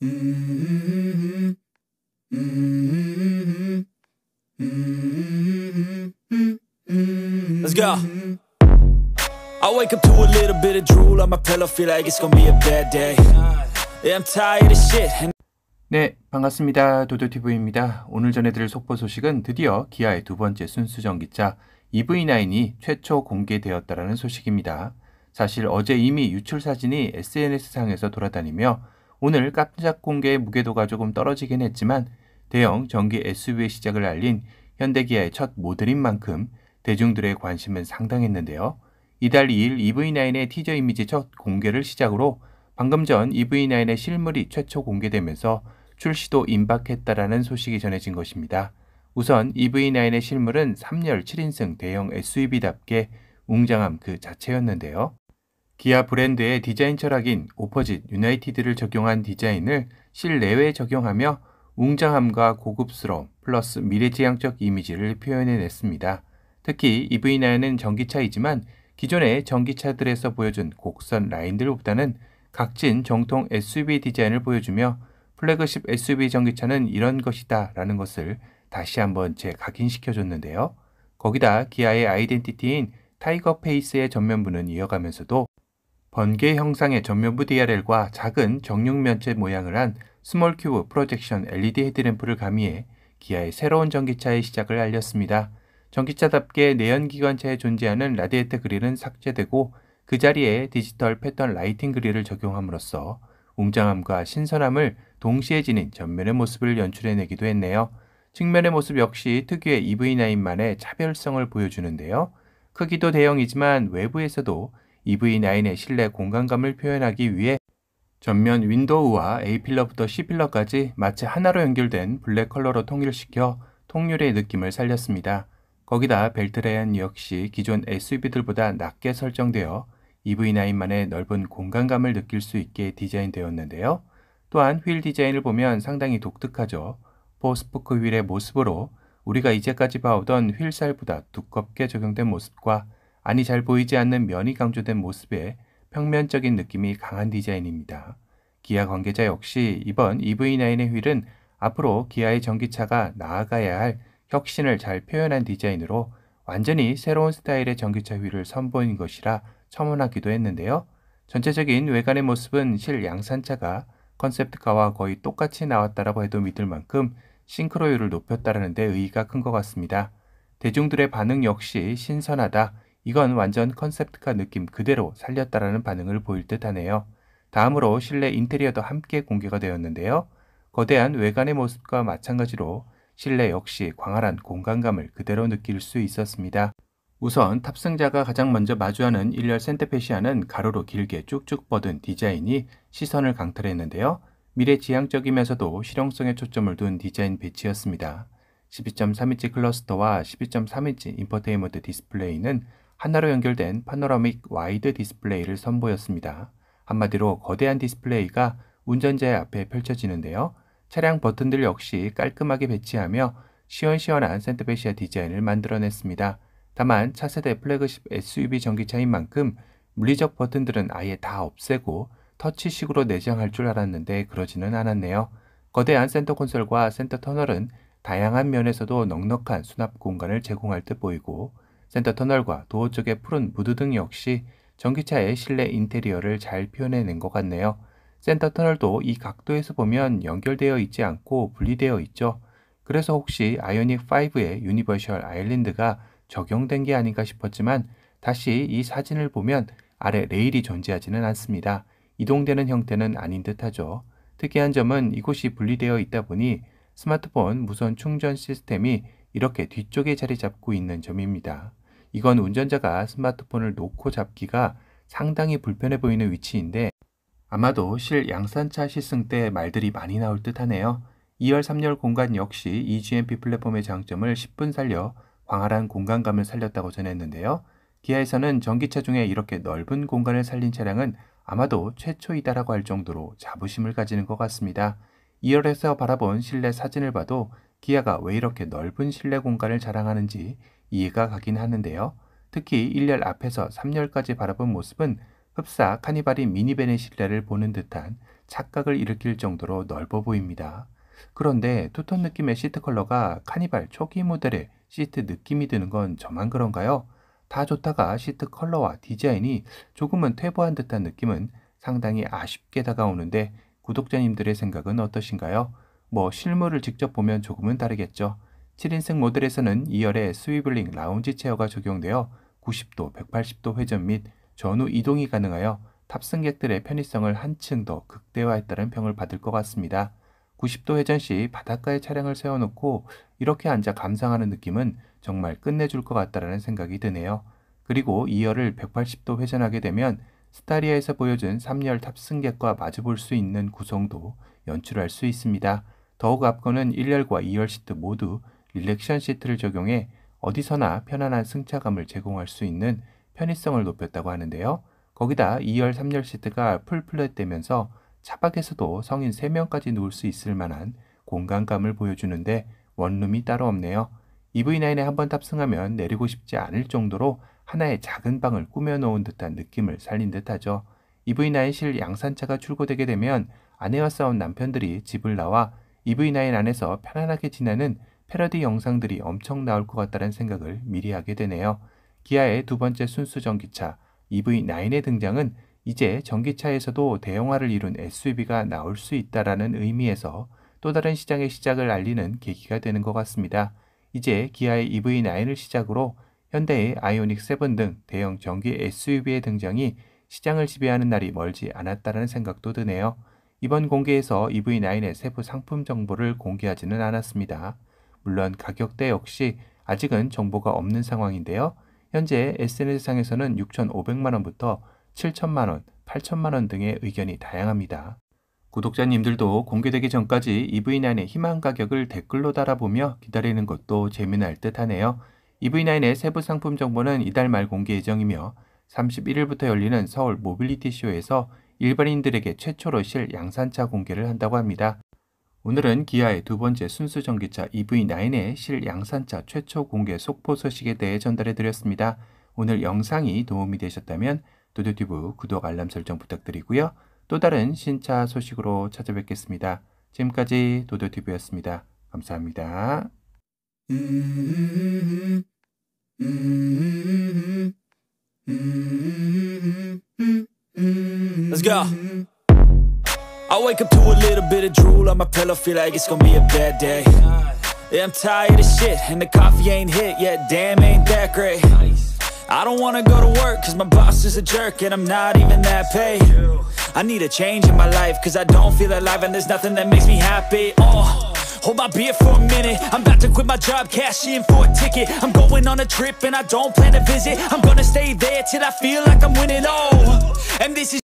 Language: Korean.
Let's go. I wake up to a little bit of drool on my pillow, feel like it's gonna be a bad day. Yeah, I'm tired of shit. And 네, 반갑습니다. 도도TV입니다. 오늘 전해드릴 속보 소식은 드디어 기아의 두 번째 순수전기차 EV9이 최초 공개되었다라는 소식입니다. 사실 어제 이미 유출 사진이 SNS상에서 돌아다니며 오늘 깜짝 공개의 무게도가 조금 떨어지긴 했지만 대형 전기 SUV의 시작을 알린 현대기아의 첫 모델인 만큼 대중들의 관심은 상당했는데요. 이달 2일 EV9의 티저 이미지 첫 공개를 시작으로 방금 전 EV9의 실물이 최초 공개되면서 출시도 임박했다라는 소식이 전해진 것입니다. 우선 EV9의 실물은 3열 7인승 대형 SUV답게 웅장함 그 자체였는데요. 기아 브랜드의 디자인 철학인 오퍼짓 유나이티드를 적용한 디자인을 실내외에 적용하며 웅장함과 고급스러움 플러스 미래지향적 이미지를 표현해냈습니다. 특히 EV9은 전기차이지만 기존의 전기차들에서 보여준 곡선 라인들보다는 각진 정통 SUV 디자인을 보여주며 플래그십 SUV 전기차는 이런 것이다 라는 것을 다시 한번 재각인시켜줬는데요. 거기다 기아의 아이덴티티인 타이거 페이스의 전면부는 이어가면서도 번개 형상의 전면부 DRL과 작은 정육면체 모양을 한 스몰 큐브 프로젝션 LED 헤드램프를 가미해 기아의 새로운 전기차의 시작을 알렸습니다. 전기차답게 내연기관차에 존재하는 라디에이터 그릴은 삭제되고 그 자리에 디지털 패턴 라이팅 그릴을 적용함으로써 웅장함과 신선함을 동시에 지닌 전면의 모습을 연출해내기도 했네요. 측면의 모습 역시 특유의 EV9만의 차별성을 보여주는데요. 크기도 대형이지만 외부에서도 EV9의 실내 공간감을 표현하기 위해 전면 윈도우와 A필러부터 C필러까지 마치 하나로 연결된 블랙 컬러로 통일시켜 통유의 느낌을 살렸습니다. 거기다 벨트 레인 역시 기존 SUV들보다 낮게 설정되어 EV9만의 넓은 공간감을 느낄 수 있게 디자인되었는데요. 또한 휠 디자인을 보면 상당히 독특하죠. 포스포크 휠의 모습으로 우리가 이제까지 봐오던 휠살보다 두껍게 적용된 모습과 안이 잘 보이지 않는 면이 강조된 모습에 평면적인 느낌이 강한 디자인입니다. 기아 관계자 역시 이번 EV9의 휠은 앞으로 기아의 전기차가 나아가야 할 혁신을 잘 표현한 디자인으로 완전히 새로운 스타일의 전기차 휠을 선보인 것이라 첨언하기도 했는데요. 전체적인 외관의 모습은 실 양산차가 컨셉트카와 거의 똑같이 나왔다라고 해도 믿을 만큼 싱크로율을 높였다라는 데 의의가 큰 것 같습니다. 대중들의 반응 역시 신선하다, 이건 완전 컨셉트카 느낌 그대로 살렸다라는 반응을 보일 듯 하네요. 다음으로 실내 인테리어도 함께 공개가 되었는데요. 거대한 외관의 모습과 마찬가지로 실내 역시 광활한 공간감을 그대로 느낄 수 있었습니다. 우선 탑승자가 가장 먼저 마주하는 1열 센터페시아는 가로로 길게 쭉쭉 뻗은 디자인이 시선을 강탈했는데요. 미래지향적이면서도 실용성에 초점을 둔 디자인 배치였습니다. 12.3인치 클러스터와 12.3인치 인포테인먼트 디스플레이는 하나로 연결된 파노라믹 와이드 디스플레이를 선보였습니다. 한마디로 거대한 디스플레이가 운전자의 앞에 펼쳐지는데요. 차량 버튼들 역시 깔끔하게 배치하며 시원시원한 센터베시아 디자인을 만들어냈습니다. 다만 차세대 플래그십 SUV 전기차인 만큼 물리적 버튼들은 아예 다 없애고 터치식으로 내장할 줄 알았는데 그러지는 않았네요. 거대한 센터 콘솔과 센터 터널은 다양한 면에서도 넉넉한 수납 공간을 제공할 듯 보이고 센터 터널과 도어 쪽의 푸른 무드등 역시 전기차의 실내 인테리어를 잘 표현해낸 것 같네요. 센터 터널도 이 각도에서 보면 연결되어 있지 않고 분리되어 있죠. 그래서 혹시 아이오닉 5의 유니버셜 아일랜드가 적용된 게 아닌가 싶었지만 다시 이 사진을 보면 아래 레일이 존재하지는 않습니다. 이동되는 형태는 아닌 듯하죠. 특이한 점은 이곳이 분리되어 있다 보니 스마트폰 무선 충전 시스템이 이렇게 뒤쪽에 자리 잡고 있는 점입니다. 이건 운전자가 스마트폰을 놓고 잡기가 상당히 불편해 보이는 위치인데 아마도 실 양산차 시승 때 말들이 많이 나올 듯 하네요. 2열, 3열 공간 역시 EGMP 플랫폼의 장점을 10분 살려 광활한 공간감을 살렸다고 전했는데요. 기아에서는 전기차 중에 이렇게 넓은 공간을 살린 차량은 아마도 최초이다라고 할 정도로 자부심을 가지는 것 같습니다. 2열에서 바라본 실내 사진을 봐도 기아가 왜 이렇게 넓은 실내 공간을 자랑하는지 이해가 가긴 하는데요. 특히 1열 앞에서 3열까지 바라본 모습은 흡사 카니발이 미니밴의 실내를 보는 듯한 착각을 일으킬 정도로 넓어 보입니다. 그런데 투톤 느낌의 시트 컬러가 카니발 초기 모델의 시트 느낌이 드는 건 저만 그런가요? 다 좋다가 시트 컬러와 디자인이 조금은 퇴보한 듯한 느낌은 상당히 아쉽게 다가오는데 구독자님들의 생각은 어떠신가요? 뭐 실물을 직접 보면 조금은 다르겠죠. 7인승 모델에서는 2열의 스위블링 라운지 체어가 적용되어 90도, 180도 회전 및 전후 이동이 가능하여 탑승객들의 편의성을 한층 더 극대화했다는 평을 받을 것 같습니다. 90도 회전 시 바닷가에 차량을 세워놓고 이렇게 앉아 감상하는 느낌은 정말 끝내줄 것 같다라는 생각이 드네요. 그리고 2열을 180도 회전하게 되면 스타리아에서 보여준 3열 탑승객과 마주볼 수 있는 구성도 연출할 수 있습니다. 더욱 앞거는 1열과 2열 시트 모두 릴렉션 시트를 적용해 어디서나 편안한 승차감을 제공할 수 있는 편의성을 높였다고 하는데요. 거기다 2열, 3열 시트가 풀플랫되면서 차박에서도 성인 3명까지 누울 수 있을 만한 공간감을 보여주는데 원룸이 따로 없네요. EV9에 한번 탑승하면 내리고 싶지 않을 정도로 하나의 작은 방을 꾸며놓은 듯한 느낌을 살린 듯하죠. EV9 실 양산차가 출고되게 되면 아내와 싸운 남편들이 집을 나와 EV9 안에서 편안하게 지나는 패러디 영상들이 엄청 나올 것 같다는 생각을 미리 하게 되네요. 기아의 두 번째 순수 전기차 EV9의 등장은 이제 전기차에서도 대형화를 이룬 SUV가 나올 수 있다라는 의미에서 또 다른 시장의 시작을 알리는 계기가 되는 것 같습니다. 이제 기아의 EV9을 시작으로 현대의 아이오닉 7 등 대형 전기 SUV의 등장이 시장을 지배하는 날이 멀지 않았다는 생각도 드네요. 이번 공개에서 EV9의 세부 상품 정보를 공개하지는 않았습니다. 물론 가격대 역시 아직은 정보가 없는 상황인데요. 현재 SNS상에서는 6,500만원부터 7 0 0 0만원8 0 0 0만원 등의 의견이 다양합니다. 구독자님들도 공개되기 전까지 EV9의 희망 가격을 댓글로 달아보며 기다리는 것도 재미날 듯 하네요. EV9의 세부 상품 정보는 이달 말 공개 예정이며 31일부터 열리는 서울 모빌리티 쇼에서 일반인들에게 최초로 실 양산차 공개를 한다고 합니다. 오늘은 기아의 두 번째 순수 전기차 EV9의 실 양산차 최초 공개 속보 소식에 대해 전달해 드렸습니다. 오늘 영상이 도움이 되셨다면 도도튜브 구독 알람 설정 부탁드리고요. 또 다른 신차 소식으로 찾아뵙겠습니다. 지금까지 도도튜브였습니다 감사합니다. Let's go. I wake up to a little bit of drool on my pillow, feel like it's gonna be a bad day. Yeah, I'm tired of shit, and the coffee ain't hit yet, damn, ain't that great. I don't wanna go to work, cause my boss is a jerk, and I'm not even that paid. I need a change in my life, cause I don't feel alive, and there's nothing that makes me happy. Oh. Hold my beer for a minute I'm about to quit my job, cash in for a ticket I'm going on a trip and I don't plan to visit I'm gonna stay there till I feel like I'm winning all and this is